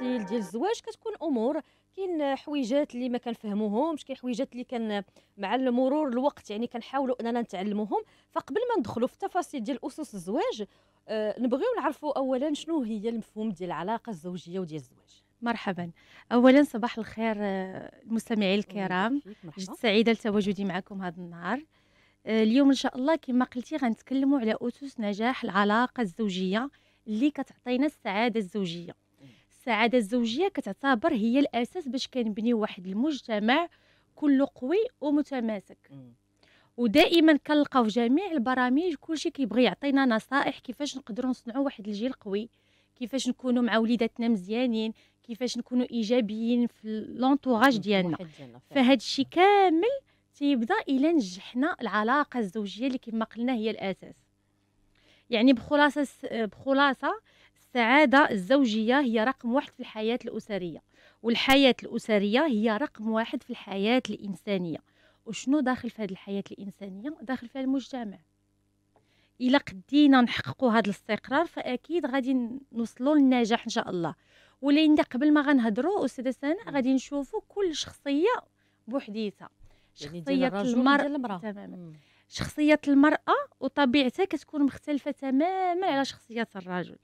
ديال الزواج كتكون امور كاين حويجات اللي ما كنفهموهمش كاين حويجات اللي كان مع مرور الوقت يعني كنحاولوا اننا نتعلموهم فقبل ما ندخلوا في التفاصيل ديال اسس الزواج أه نبغيو نعرفوا اولا شنو هي المفهوم ديال العلاقه الزوجيه وديال الزواج مرحبا اولا صباح الخير آه، المستمعين الكرام جد سعيده لتواجدي معكم هذا النهار آه، اليوم ان شاء الله كما قلتي غنتكلموا على اسس نجاح العلاقه الزوجيه اللي كتعطينا السعاده الزوجيه السعاده الزوجيه كتعتبر هي الاساس باش كنبنيو واحد المجتمع كله قوي ومتماسك ودائما كنلقاو في جميع البرامج كلشي كيبغي يعطينا نصائح كيفاش نقدروا نصنعوا واحد الجيل قوي كيفاش نكونوا مع وليداتنا مزيانين كيفاش نكونوا ايجابيين في لونطوراج ديالنا فهاد الشيء كامل تيبدا الا نجحنا العلاقه الزوجيه اللي كما قلنا هي الاساس يعني بخلاصه بخلاصه السعاده الزوجيه هي رقم واحد في الحياه الاسريه والحياه الاسريه هي رقم واحد في الحياه الانسانيه وشنو داخل في هذه الحياه الانسانيه داخل فيها المجتمع الا قدينا نحققوا هذا الاستقرار فاكيد غادي نوصلوا للنجاح ان شاء الله ولكن قبل ما غنهضروا استاذه سناء غادي نشوفوا كل شخصيه بوحديتها يعني شخصيه المرأة تماما شخصيه المراه وطبيعتها كتكون مختلفه تماما على شخصيه الرجل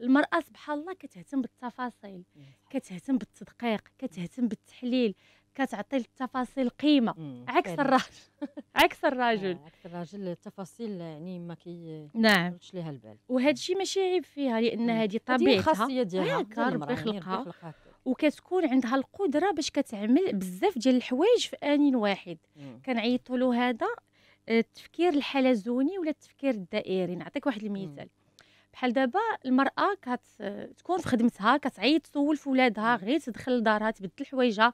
المراه سبحان الله كتهتم بالتفاصيل كتهتم بالتدقيق كتهتم بالتحليل كتعطي التفاصيل قيمه عكس الرجل عكس آه، الرجل عكس الرجل التفاصيل يعني ما كي نعم ليها البال وهذا الشيء ماشي عيب فيها لان هذه طبيعتها هذه خاصيه ديالها آه، ربي خلقها وكتكون عندها القدره باش كتعمل بزاف ديال الحوايج في ان واحد كنعيطوا له هذا آه، التفكير الحلزوني ولا التفكير الدائري نعطيك واحد المثال بحال دابا المراه كتكون في خدمتها كتعيط تسول في ولادها غير تدخل لدارها تبدل حوايجها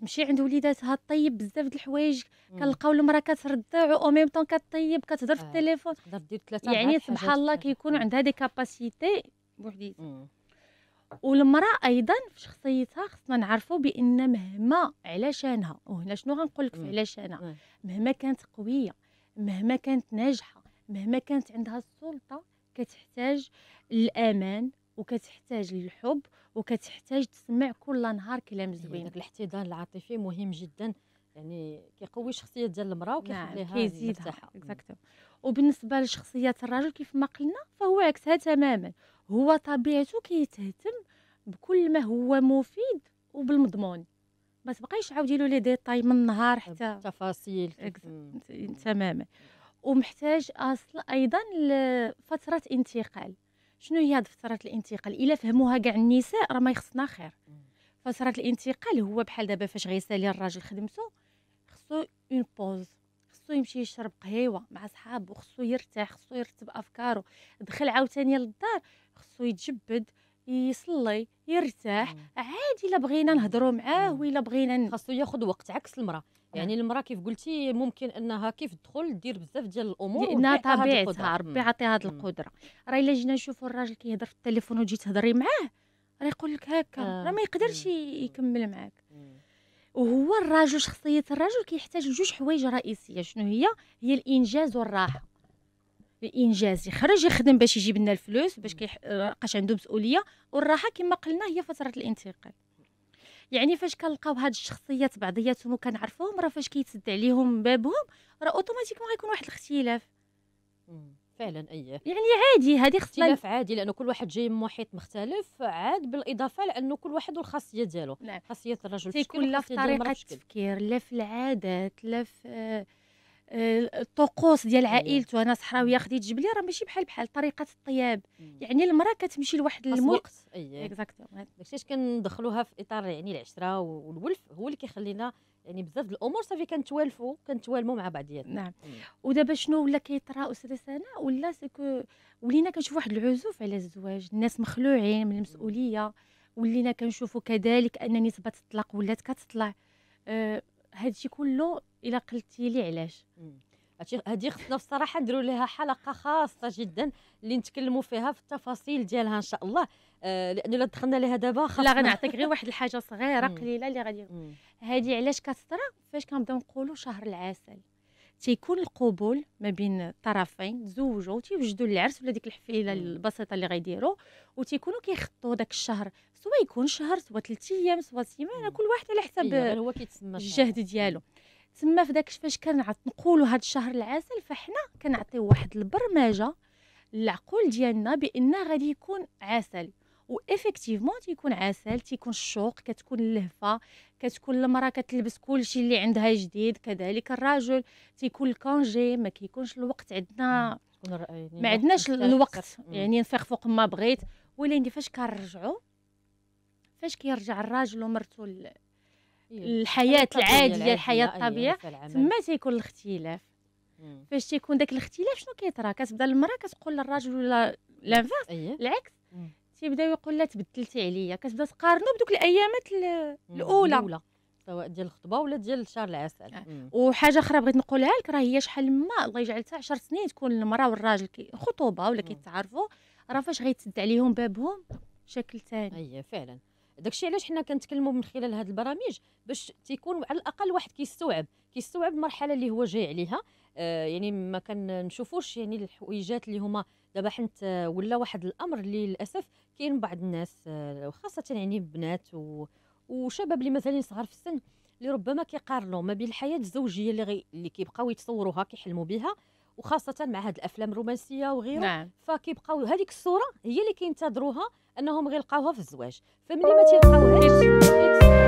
تمشي عند وليداتها طيب بزاف د الحوايج كنلقاو المراه كتردع او ميم طون كطيب كتهضر في آه، التليفون يعني سبحان الله كيكونوا عندها دي كاباسيتي بوحديتها والمراه ايضا في شخصيتها خصنا نعرفوا بان مهما علشانها وهنا شنو غنقول لك في علشانها مهما كانت قويه مهما كانت ناجحه مهما كانت عندها السلطه كتحتاج الامان وكتحتاج الحب وكتحتاج تسمع كل نهار كلام إيه، زوين داك الاحتضان العاطفي مهم جدا يعني كيقوي الشخصيه ديال المراه نعم، وكيخليها كيزيدها وبالنسبه لشخصيه الرجل كيف ما قلنا فهو عكسها تماما هو طبيعته كيتهتم بكل ما هو مفيد وبالمضمون ما تبقايش عاودي له لي ديتاي من النهار حتى التفاصيل تماما ومحتاج اصلا ايضا لفتره انتقال شنو هي هاد فتره الانتقال الا فهموها كاع النساء راه ما يخصنا خير فتره الانتقال هو بحال دابا فاش غيسالي الراجل خدمته خصو اون بوز خصو يمشي يشرب قهيوه مع صحابو خصو يرتاح خصو يرتب افكارو دخل عاوتاني للدار خصو يتجبد يصلي يرتاح عادي الا بغينا نهضروا معاه ولا بغينا خاصو ياخذ وقت عكس المراه يعني المراه كيف قلتي ممكن انها كيف تدخل دير بزاف ديال الامور لانها طبيعتها ربي عطيها هذه القدره راه الا جينا نشوفوا الراجل كيهضر في التليفون وجيت تهضري معاه راه يقول لك هكا آه. راه ما يقدرش يكمل معاك وهو الراجل شخصيه الراجل كيحتاج لجوج حوايج رئيسيه شنو هي هي الانجاز والراحه الانجاز يخرج يخدم باش يجيب لنا الفلوس باش لقاش عنده مسؤوليه والراحه كما قلنا هي فتره الانتقال يعني فاش كنلقاو هاد الشخصيات بعضياتهم وكنعرفوهم راه فاش كيتسد عليهم بابهم راه اوتوماتيكمون غيكون واحد الاختلاف فعلا اييه يعني عادي هذه اختلاف اختلاف عادي لانه كل واحد جاي من محيط مختلف عاد بالاضافه لانه كل واحد والخاصيه ديالو نعم. خاصيه الرجل في كل لا في طريقه التفكير لا في العادات لا في الطقوس ديال عائلته انا صحراويه خديت جبلي راه ماشي بحال بحال طريقه الطياب يعني المراه كتمشي لواحد الوقت اكزاكتومون داكشي كندخلوها في اطار يعني العشره والولف هو اللي كيخلينا يعني بزاف الامور صافي كنتوالفوا كنتوالموا مع بعضياتنا نعم ودابا شنو ولا كيطرا استاذه سناء ولا سكو ولينا كنشوف واحد العزوف على الزواج الناس مخلوعين من المسؤوليه ولينا كنشوفوا كذلك ان نسبه الطلاق ولات كتطلع أه هادشي كله الا قلتي لي علاش هذه خصنا بصراحه نديروا لها حلقه خاصه جدا اللي نتكلموا فيها في التفاصيل ديالها ان شاء الله آه لانه دخلنا لها دابا لا غنعطيك غير واحد الحاجه صغيره قليله اللي غادي هذه علاش كثرة فاش كنبداو نقولوا شهر العسل تيكون القبول ما بين الطرفين تزوجوا تيوجدوا العرس ولا ديك الحفله البسيطه اللي غيديروا وتيكونوا كيخطوا داك الشهر سواء يكون شهر سواء ثلاث ايام سواء سيمانه كل واحد على حسب إيه، هو كيتسمى الجهد ديالو تما في داك فاش كنعط نقولوا هاد الشهر العسل فحنا كنعطيو واحد البرمجه للعقول ديالنا بان غادي يكون عسل وافكتيفمون تيكون عسل تيكون الشوق كتكون اللهفه كتكون المراه كتلبس كلشي اللي عندها جديد كذلك الرجل تيكون الكونجي ما كيكونش الوقت عندنا يعني ما عندناش الوقت يعني نفيق فوق ما بغيت ولكن فاش كنرجعوا فاش كيرجع الراجل ومرته إيه. الحياه العاديه الحياه إيه، الطبيعيه تما تيكون الاختلاف فاش تيكون داك الاختلاف شنو كيطرا كتبدا المراه كتقول للراجل ولا لانفيرس إيه. العكس تيبداو يقول لها تبدلتي عليا كتبدا تقارنوا بدوك الايامات الاولى سواء ديال الخطبه ولا ديال شهر العسل آه. وحاجه اخرى بغيت نقولها لك راه هي شحال ما الله يجعل حتى 10 سنين تكون المراه والراجل خطوبه ولا كيتعرفوا راه فاش غيتسد عليهم بابهم شكل ثاني اي أيوة، فعلا داكشي علاش حنا كنتكلموا من خلال هاد البرامج باش تيكون على الاقل واحد كيستوعب كيستوعب المرحله اللي هو جاي عليها آه يعني ما كنشوفوش يعني الحويجات اللي هما دابا حنت ولا واحد الامر اللي للاسف كاين بعض الناس آه، وخاصه يعني بنات و وشباب اللي مثلا صغار في السن اللي ربما كيقارنوا ما بين الحياه الزوجيه اللي غي اللي كيبقاو يتصوروها كيحلموا بها وخاصه مع هاد الافلام الرومانسيه وغيره نعم. فكيبقاو هذيك الصوره هي اللي كينتظروها انهم غيلقاوها في الزواج فملي ما تيلقاوهاش